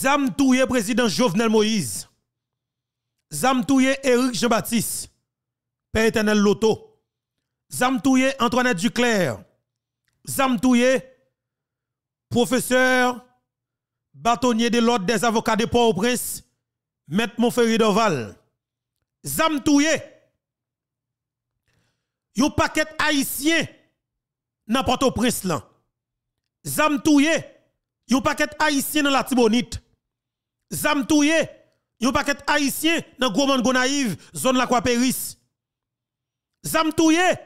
Zam touye président Jovenel Moïse. Zam touye Éric Jean-Baptiste. Père éternel Loto. Zam touye Antoinette Duclair. Zam touye professeur bâtonnier de l'ordre des avocats de Port-au-Prince, Maître Monferi Doval. Zam touye yon paquet haïtien dans Port-au-Prince Zam touye yon paquet haïtien dans la Tibonite zam touye, yon paquet haïtien dans le monde zone la Kwa péris. Zam touye,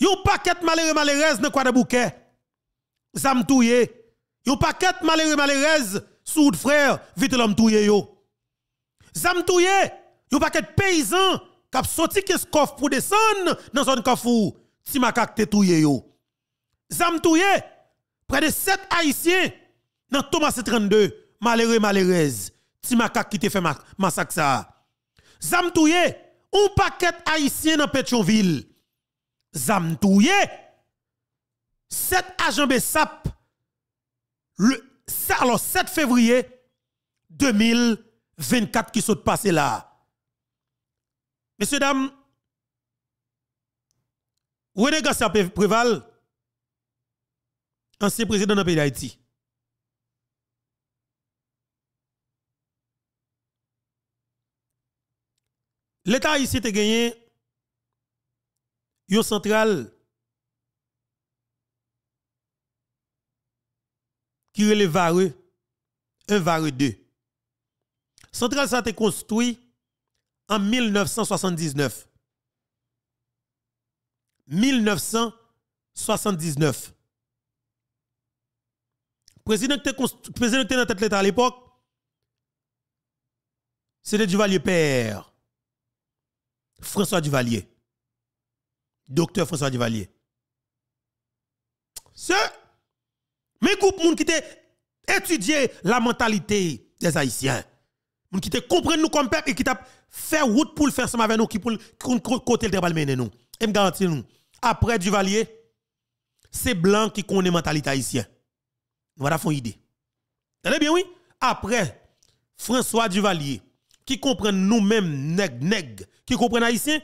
yon paquet malere malerez dans quoi de Zam touye, yon paquet Malere malerez, soud frère, vite l'homme touye yo. Zam touye, yon paquet paysan, kap sorti keskof kof pour descendre dans zone kafou, si ma kakte touye yo. Zam touye, près de 7 haïtiens dans Thomas 32, malere malerez ma macaque qui te fait massacre ça. Zam un paquet haïtien dans Pétionville. Zam touye, sept agents BESAP, le, alors 7 février 2024 qui sont passés là. Messieurs, dames, René Garcia Préval, ancien président la pays d'Haïti, L'État ici te gagné une central qui relève vareux 1 vareux 2. centrale ça été construit en 1979. 1979. Le Président qui était dans tête l'État à l'époque, c'était du Duvalier Père. François Duvalier. Docteur François Duvalier. Ce, mes groupes moun qui étudié la mentalité des Haïtiens, moun qui te comprennent nous comme peuple et qui t'a fait route pour le faire ça avec nous, qui pour côté le travail mener nous. Et me garantis nous, après Duvalier, c'est blanc qui connaît mentalité haïtienne. Nous avons une idée. Vous bien, oui? Après François Duvalier, qui comprennent nous-mêmes, qui comprennent haïtien,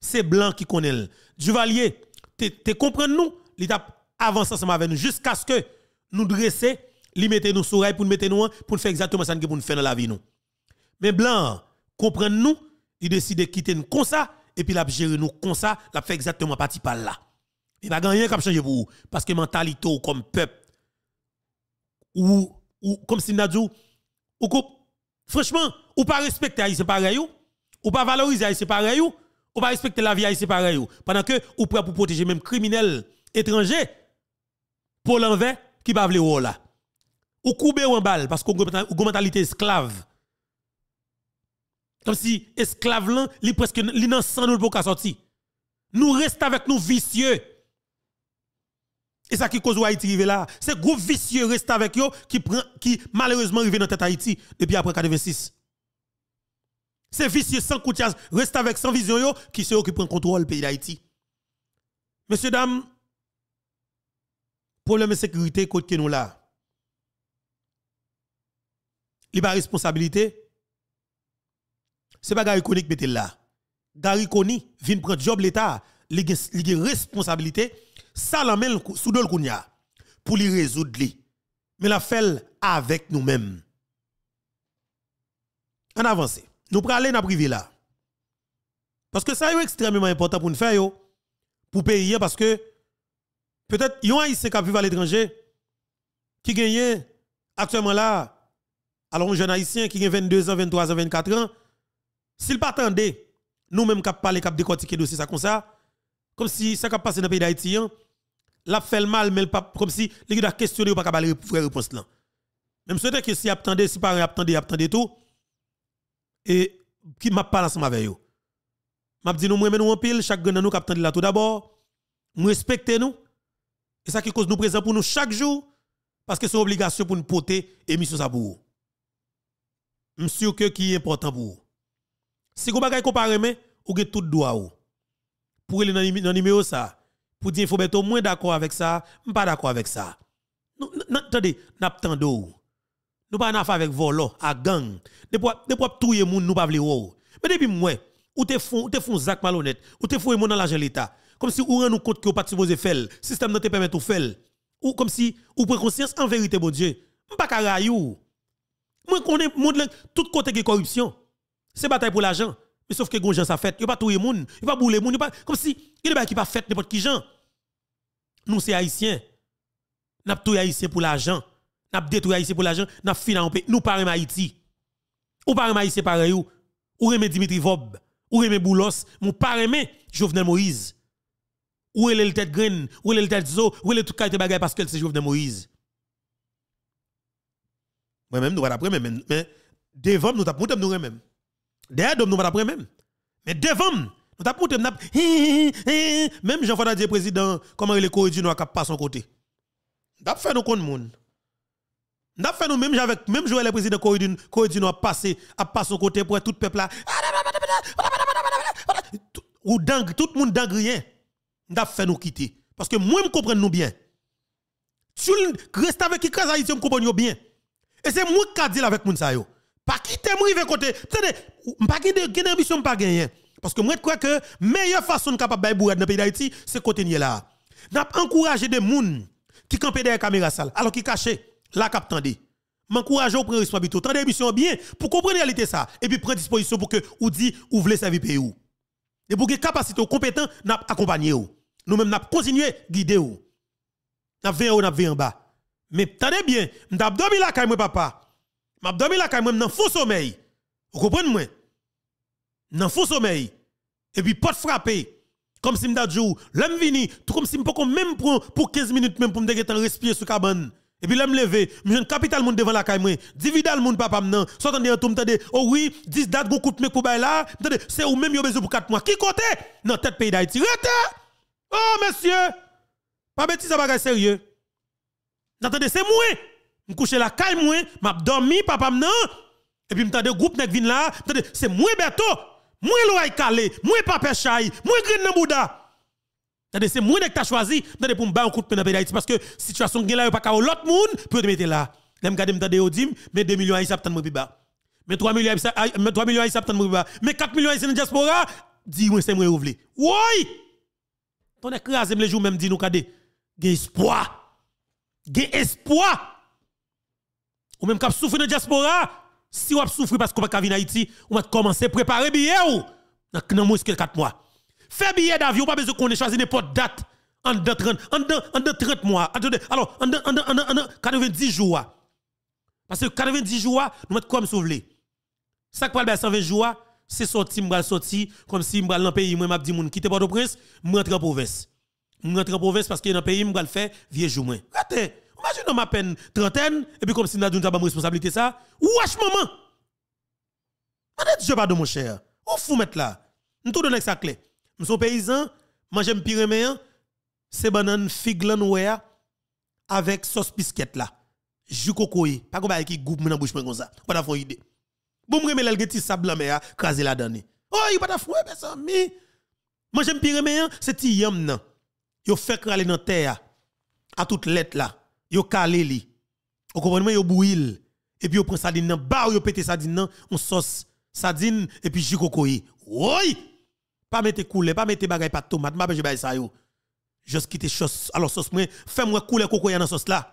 c'est blanc qui connaît. Duvalier, tu comprends nous, l'étape avance ensemble avec nous jusqu'à ce que nous dressions, il mettait nous sur pour nous mettre nous pour nous faire exactement ça que pour nous faire dans la vie Mais blanc, comprennent nous, il décide de quitter nous comme ça et puis il a géré nous comme ça, a fait exactement partie par là. Il va gagner rien changer pour vous parce que mentalité comme peuple ou, ou comme si nous ou, ou Franchement, ou pas respecter Haïtien pareil ou, pas valoriser Haïtien pareil ou, pas respecter la vie Haïtien pareil pendant que ou prêt pour protéger même criminels étrangers pour l'envers qui va vle ou là. Ou couper ou en balle parce qu'on une mentalité esclave. Comme si esclave là, li presque li nan sans nous pour sortir. Nous reste avec nous vicieux. Et ça qui cause Haïti arriver là, c'est groupe vicieux reste avec eux qui prend qui malheureusement arrive dans tête Haïti depuis après 86. C'est vicieux sans coutiage reste avec sans vision yo qui se occupent en contrôle pays d'Haïti. Messieurs dames, problème de sécurité côté nous là. Il pas responsabilité. C'est pas Gary qui est là. Gary Koni vient prendre job l'état, il a responsabilité ça la sous le kounya pour lui résoudre li. Mais la fait avec nous-mêmes. En avance. Nous prenons dans privé là. Parce que ça est extrêmement important pour nous faire pour payer parce que peut-être yon haïtien qui vivent à l'étranger qui gagne actuellement là alors un jeune haïtien qui a 22 ans, 23 ans, 24 ans s'il pas attendait nous-mêmes qui parlons qui décortiquer dossier ça comme ça comme si ça qui passé dans le pays d'Haïti, hein, l'a fait mal, mais pas comme si il gars questionné ou pas capable de faire réponse là. Même souhaite que si attendez, si parent attendez, attendez tout, et qui m'a parlé ensemble avec eux. M'a dit nous, nous en pile, chaque grand nous attendez là tout d'abord, nous respectons nous, et ça qui cause nous présent pour nous chaque jour, parce que c'est une obligation pour nous porter émission ça pour vous. Monsieur que qui est important pour vous. Si vous ne comparez pas, vous avez tout droit. Pour aller dans le numéro ça pour dire faut être au moins d'accord avec ça, pas d'accord avec ça. Attendez, n'a pas Nous pas naf avec volo, à gang. De ne de tout le monde nous pas vle ou. Mais depuis moi, ou te font te font zak malhonnête, ou te font mon dans l'argent l'état. Comme si ou rend nous compte que pas supposé faire, système ne te permet tout faire. Ou comme si ou prend conscience en vérité bon Dieu. M'pa ka rayou. Moi connais monde tout côté de corruption. C'est bataille pour l'argent. Mais sauf que gonjan ça fait, il pas touyer monde il pas bouler monde pas comme si il pas qui pas fait n'importe qui gens. Nous, c'est haïtiens. Nous tout haïtiens pour l'argent. Nous détruit haïtien pour l'argent. Nous en pays. Nous parlons Haïti. Ou parlons haïtien pareil ou. Ou remet Dimitri Vob. Ou remet Boulos. Nous parlons Jovenel Moïse. Ou elle est le tête grain, Ou elle est le tête zo. Ou elle est tout kaite bagaille parce que c'est Jovenel Moïse. Moi-même, nous pas d'après même. Mais devant nous, nous nous même. Derrière nous, va pas d'après même. Mais devant t'as même Jean Fadadier président comment il est corrigé nous a pas son côté. D'ap fait nous compte moun. D'ap fait nous même avec même Joël le président corrigé nous a passé à pas son côté pour tout peuple là. Ou dingue tout le monde dingue rien. D'ap fait nous quitter parce que moi me comprendre nous bien. Tu restes avec qui cause Haïti me comprends bien. Et c'est moi qui dit avec moun sa yo. Pas quitter moi rive côté. Tenez, pas gagne ambition pas gagner. Parce que moi, je crois que la meilleure façon de capable de dans le pays d'Haïti, c'est continuer là. N'a encouragé des gens qui campaient derrière la caméra sale, alors qu'ils cachaient, là, cap tendez. M'encourage au prendre responsabilité. Tendez bien pour comprendre la réalité ça. Et puis prendre disposition pour que ou dit ou voulez servir pays ou. Et pour que capacité ou compétent, n'a accompagné ou. nous même n'a continué guider ou. N'a vers ou n'a vu en bas. Mais tenez bien, m'd'a dormi la caille, papa. M'a dormi la caille, même dans faux sommeil. Vous comprenez, moi? Dans faux sommeil. Et puis, porte frapper Comme si m'da jour, l'homme vini, tout comme si m'poko même pour, pour 15 minutes même pour me en respirer sous cabane. Et puis, l'homme levé, m'jen capital monde devant la caille, dividal monde papa m'nan, s'entendez de toum, t'entendez, oh oui, 10 dates, go kout mes koubay là, M't'ende, c'est ou même yo besoin pour 4 mois. Qui côté? Dans tête pays d'Haïti. Rete! Oh, monsieur! Pas bêtise, ça bagay sérieux. attendez c'est moi! M'couche la caille moi, m'a dormi, papa m'nan, et puis m'tendez, groupe nek vin là, c'est moi, Berto! moins l'oreille calé, moins papa y moins grain dans bouda. C'est se que tu ta choisi pour me battre un kout de peine dans pays parce que la situation qui est là, pas qu'à l'autre monde peut te mettre là. Je me garde au dim, mais 2 millions haïtiens attendent mon ba. Mais 3 millions haïtiens attendent mon ba. Mais 4 millions haïtiens dans diaspora, dis-moi c'est moi ouvlé. Oui! Ton écrasé le jou même di nous kade, gain espoir. Gain espoir. Ou même kap souffre dans diaspora, si vous souffrez parce que vous va venir en Haïti, vous va commencer à préparer billet ou dans 4 mois. Fait billet d'avion, pas besoin de choisir choisi n'importe date en 30 en 30 mois. alors en 90 jours. Parce que 90 jours, nous mettons comme sauver. Ça qui de 120 jours, c'est sorti, sorti comme si m'bral dans pays moi m'a dit moun Port-au-Prince, m'rentre en province. M'rentre en province parce que dans pays m'a faire vieux jour dans ma peine trentaine, et puis comme si nous avons une responsabilité ça, wesh maman! Je Dieu pas mon cher. Où fou mettre là? Nous tout donnons sa clé. Nous sommes paysans, j'aime pire meilleur, hein. c'est banane figlan ouéa avec sauce pisquette là. Jus cocoï. Pas comme qui goupe mon bouche comme ça. Pas d'avoir idée. Bon, me remets ti sable en hein, la dani. Oh, il pas d'avoir ça mais. Moi j'aime pire meilleur, hein, c'est ti yam nan. Yo fait craler dans terre à toute lettre là yo calé li. Au comprenez yo bouil et puis yo prend sardine nan ou yo pété sardine nan on sauce sardine et puis jus cocoyi. Oui! Pas mettre koule, pas mettre bagaille pas tomate, m'a pas ça yo. Juste quitter sauce, alors sauce moi fais moi couler cocoyan dans sauce là.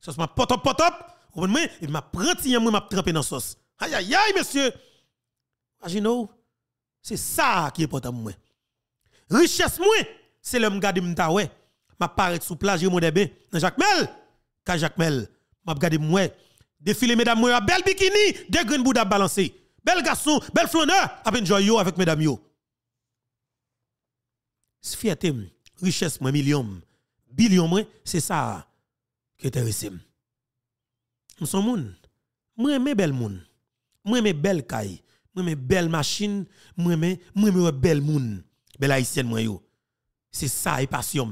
Sauce ma potop potop. au comprenez il m'a prend hein, moi m'a trempé dans sauce. Aïe aïe aïe monsieur. Imaginez c'est ça qui est important pour moi. Richesse moi, c'est l'homme garde m'ta m'a parais sous plage, mon débé, dans Jacques Mel, ka Jacques Mel, m'a regardé moi, défilé mesdames moi, belle bikini, des green da balancé, bel garçon, belle flâneur, joyeux avec mesdames yo. Fierté, richesse million, billion c'est ça qui intéresse. Nous sommes moun, moi aime belle moun, moi aime belle caille, moi aime belle machine, moi aime moi aime belle moun, belle haïtienne moi yo. C'est ça et passion.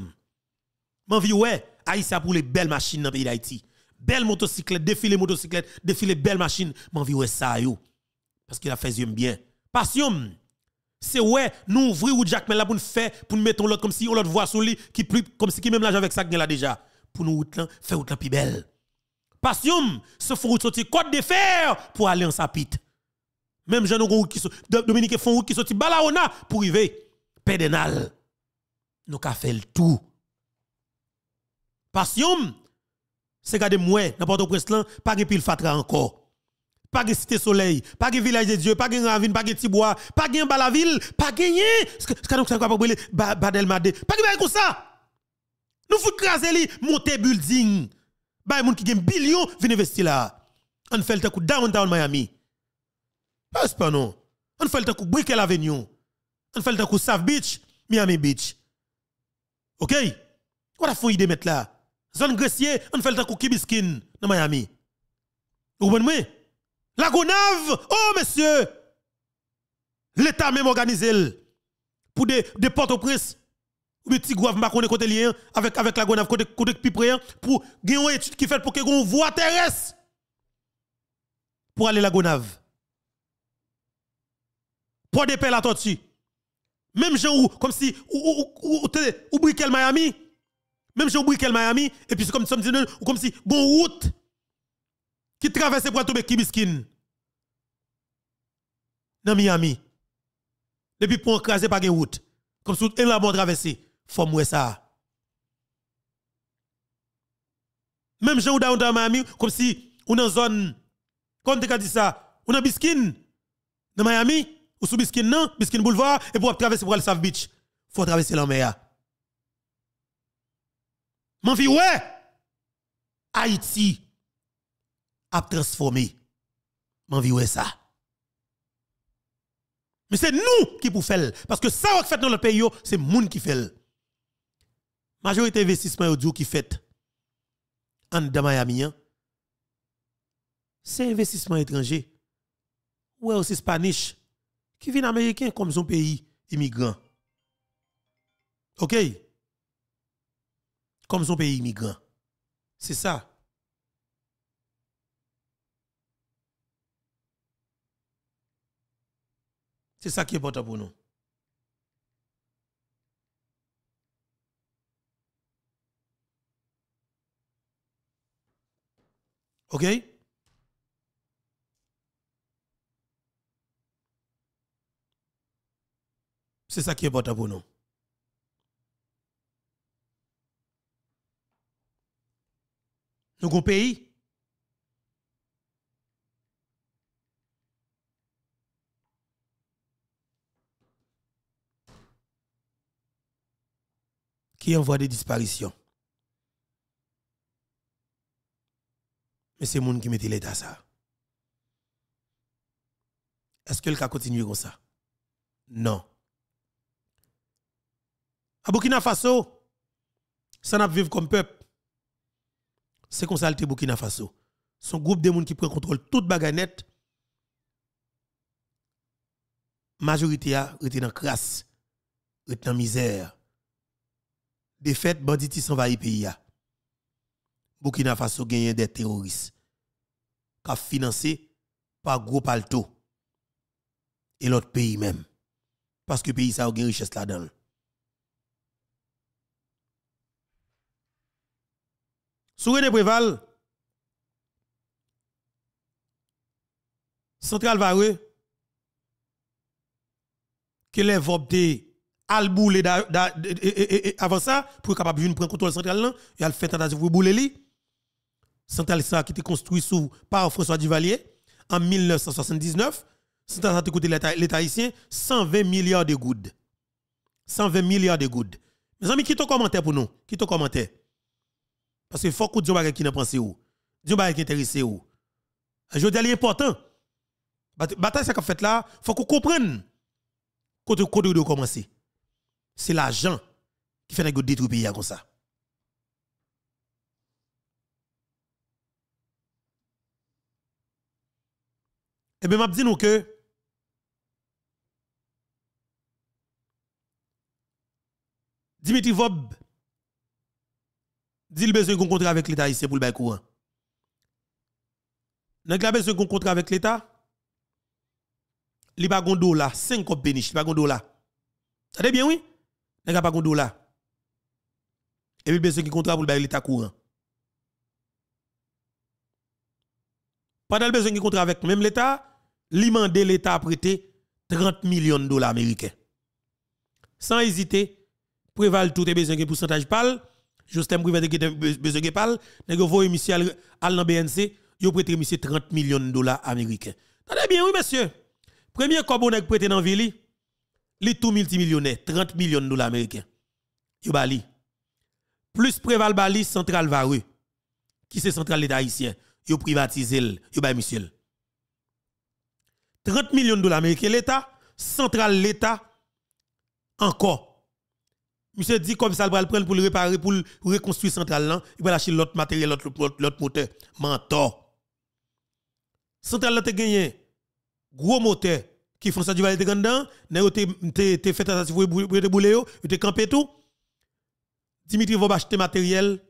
M'envie ouais, Aïssa a pour les belles machines dans le pays d'Haïti. Belle motocyclette, défilé motocyclette, défilé belle machine. M'en ouais ça yo. Parce qu'il a fait j'aime bien. Passion. Hmm, c'est ouais, nous ouvrir ou Jack là pour nous faire pour nous mettre l'autre comme si on l'autre voit sur lui qui plus comme si qui même là avec ça là déjà. Pour nous outlan, faire la plus belle. Passion, se hmm, faut sortir côte de fer pour aller en sapite. Même jean ou qui sont. Dominique font qui sorti balaona pour y Pédénal. Nous avons fait le tout. Passion, c'est garder moi, n'importe quoi, pas de pile fatra encore. Pas de cité soleil, pas de village de Dieu, pas de ravine, pas de tibois, pas de balaville, pas de rien. C'est comme ça qu'on brûler Badelmade. Pas de comme ça. Nous faut craser li, monter building. Bah, moun qui gagne billion, venez investir là. On fait le coup downtown Miami. Pas pas non. On fait le coup Brickell Avenue. On fait le coup South Beach, Miami Beach. OK? On a fait idée mettre là. Zone grecier, on fait le temps qu'on kibiskin dans Miami. Vous comprenez La Gonave, oh monsieur, l'État même organisé pour des de aux au prince Ou petit grave m'a côté lien avec avec la Gonave côté côté près pour gagner une étude qui fait pour que on voie terrestre pour aller la Gonave. Pour des la tortue. Même gens comme si ou ou, ou, Miami même vous Briquel Miami, et puis c'est comme, comme si, comme si, bon route qui traverse pour Puerto Kibiskin. Dans Miami. Depuis pour écraser par une route. Comme si un la bonne traversée. Faut moi ça. Même jean dans Miami, comme si on est en zone, comme tu as dit ça, on a biskin. Dans Miami, ou sous biskin non, biskin boulevard, et pour traverser pour le South Beach. Faut traverser la mer. M'en vie, ouais. Haïti a transformé. Mon vie, ça. Mais c'est nous qui pouvons faire parce que ça qui fait dans le pays c'est monde qui fait. Majorité investissement audio qui fait en Miami hein. c'est investissement étranger. Ouais aussi spanish qui vient américain comme son pays immigrant. OK kom zon peyi imigran. Se sa. Se sa ki e bota pou nou. Ok? Se sa ki e bota pou nou. Nous avons pays. qui envoie des disparitions. Mais c'est monde qui mettait l'État ça. Est-ce que le cas continue comme ça? Non. À Burkina Faso, ça n'a pas vivre comme peuple c'est comme ça le Burkina Faso. Son groupe de monde qui prend contrôle toute baganette. La Majorité a été dans crasse, est dans misère. Défaite banditisme envahit pays a. Burkina Faso gagne des terroristes qui financé par gros Alto. et l'autre pays même parce que pays ça a une richesse là-dedans. Sous René Préval, Central varue que l'a vopte avant ça, pour être capable de prendre contrôle central, et a fait tentative pour boule li. Central ça qui était construit sous par François Duvalier en 1979, central ça coûté l'État haïtien 120 milliards de gouttes. 120 milliards de gouttes. Mes amis, quitte un commentaire pour nous. Quitte un commentaire. Parce qu'il faut que Dieu bagay qui n'a pensé ou. Dieu bagay qui intéressé ou. Je dis l'important. Bataille ça qu'on fait là, faut qu'on comprenne. Quand vous C'est l'argent qui fait que détruire pays comme ça. Et eh bien, m'a dit nous que Dimitri Vob dit le besoin qu'on contrat avec l'État ici pour le bail courant. Nèg la besoin qu'on contrat avec l'État. Li pa gon là, 5 n'y a li pa gon Vous Ça bien oui? Nèg pa gon là Et puis besoin de contrat pour le bail l'État courant. Pendant le besoin de contrat avec même l'État, li mande l'État prêter 30 millions de dollars américains. Sans hésiter, préval tout et besoin que pourcentage parle un Privé qui était besoin de parler, Vous voyez, monsieur al nan BNC, vous prêtez, 30 millions de dollars américains. Tenez bien oui monsieur. Premier corbeau vous prêtez dans ville, les tout multimillionnaires, 30 millions de dollars américains. Yo bali. Plus préval bali Central Varu, qui c'est Central l'État haïtien, Vous privatisé, yo bay monsieur. 30 millions de dollars américains l'État, Central l'État encore Monsieur dit comme ça, il va le prendre pour le réparer, pour le reconstruire central là. Il va lâcher l'autre matériel, l'autre moteur. Mentor. Central là, tu gagné. Gros moteur. Qui font ça du valet de Gandan. Tu fait ça pour le a Tu campé tout. Dimitri va acheter matériel.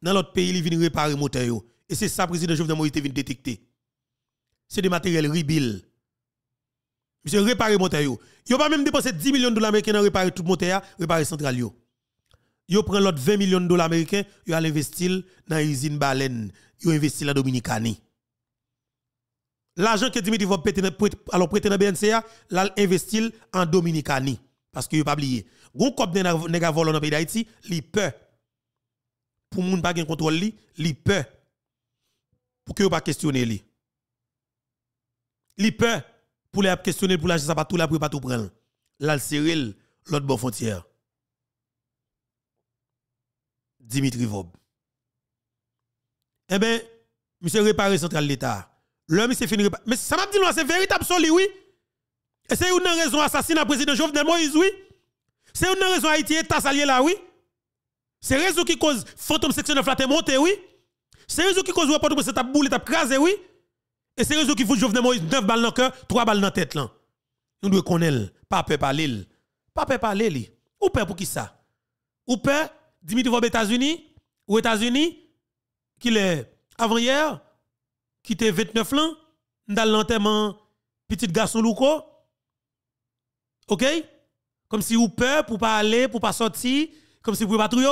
Dans l'autre pays, il vient réparer moteur. Et c'est ça, président Jovenel Moïse, vient détecter. C'est des matériels rebuild. Monsieur, réparer moteur. Yo n'ont pas même dépensé 10 millions de dollars américains pour réparer tout moteur, réparer central Vous prenez l'autre 20 millions de dollars américains, vous allez investir dans l'usine baleine, yo investi la Dominicani. L'argent que Dimitri va péter alors prêter dans BNCA, l'a investi en Dominicani. parce que yo pas oublié. gros cop de volant dans pays d'Haïti, il peur. Pour moun pas gen contrôle li, li peur. Pour que yo pas questionner li. Li peur pour les questionner pour la ça pas tout là pour pas tout prendre là le l'autre bon frontière Dimitri Vob eh ben monsieur réparé central l'état le monsieur fini réparer. mais ça m'a dit c'est véritable oui et c'est une raison assassinat président Jovenel Moïse oui c'est une raison Haïti état là oui c'est raison qui cause fantôme section de t'es Monté oui c'est raison qui cause ou pas tout M. ta boule oui et c'est raison qui fout Jovenel Moïse 9 balles dans le cœur, 3 balles dans la tête. Nous devons connaître, pas peur parler. Pas peur parler. Ou peur pour qui ça? Ou peur, Dimitri aux États-Unis, ou États-Unis, qui est avant-hier, qui était 29 ans, dans l'enterrement, petit garçon louco OK? Comme si ou peur pour pas aller, pour pas sortir, comme si vous pas trouver.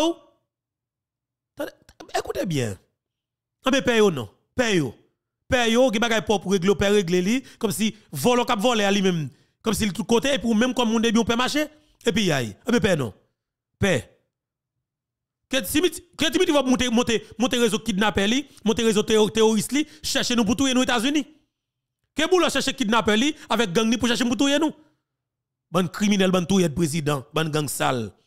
Écoutez bien. Non, mais paye ou non? Paye ou paye yo, gen bagay pour régler, paye régler comme si volo cap voler à lui-même. Comme si tout côté, et pour même comme on début, on peut marcher, et puis y Et puis Père, non. Paye. que tu vas monter, monter, monter réseau kidnapper li, monter réseau terroriste li, chercher nous pour et nous États-Unis. Que boulot chercher kidnapper li, avec gang ni pour chercher pour et nous. Ban criminel, ban de président, ban gang sale.